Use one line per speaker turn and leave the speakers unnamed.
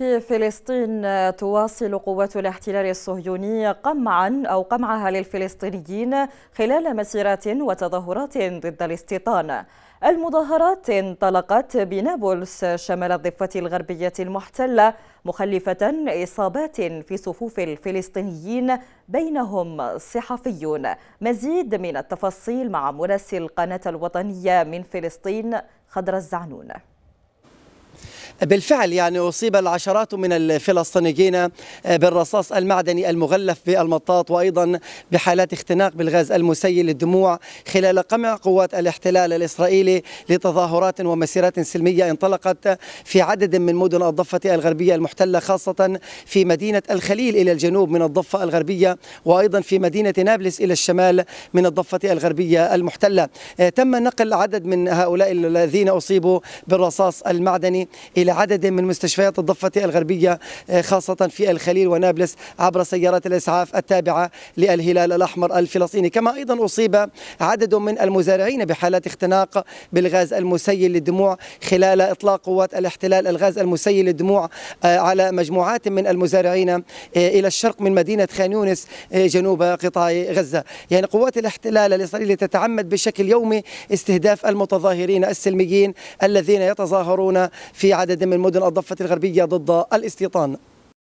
في فلسطين آه، تواصل قوات الاحتلال الصهيوني قمعا أو قمعها للفلسطينيين خلال مسيرات وتظاهرات ضد الاستيطان المظاهرات انطلقت بنابلس شمال الضفة الغربية المحتلة مخلفة إصابات في صفوف الفلسطينيين بينهم صحفيون مزيد من التفاصيل مع مراسل القناة الوطنية من فلسطين خضر الزعنون
بالفعل يعني أصيب العشرات من الفلسطينيين بالرصاص المعدني المغلف بالمطاط وأيضا بحالات اختناق بالغاز المسيل للدموع خلال قمع قوات الاحتلال الإسرائيلي لتظاهرات ومسيرات سلمية انطلقت في عدد من مدن الضفة الغربية المحتلة خاصة في مدينة الخليل إلى الجنوب من الضفة الغربية وأيضا في مدينة نابلس إلى الشمال من الضفة الغربية المحتلة آه، تم نقل عدد من هؤلاء الذين أصيبوا بالرصاص المعدني إلى عدد من مستشفيات الضفة الغربية آه، خاصة في الخليل ونابلس عبر سيارات الإسعاف التابعة للهلال الأحمر الفلسطيني كما أيضا أصيب عدد من المزارعين بحالات اختناق بالغاز المسيل للدموع خلال إطلاق قوات الاحتلال الغاز المسيل للدموع آه، على مجموعات من المزارعين آه، إلى الشرق من مدينة خان يونس جنوب قطاع غزة يعني قوات الاحتلال الإسرائيلي تتعمد بشكل يومي استهداف المتظاهرين السلميين الذين يتظاهرون في عدد عدد من مدن الضفة الغربية ضد الاستيطان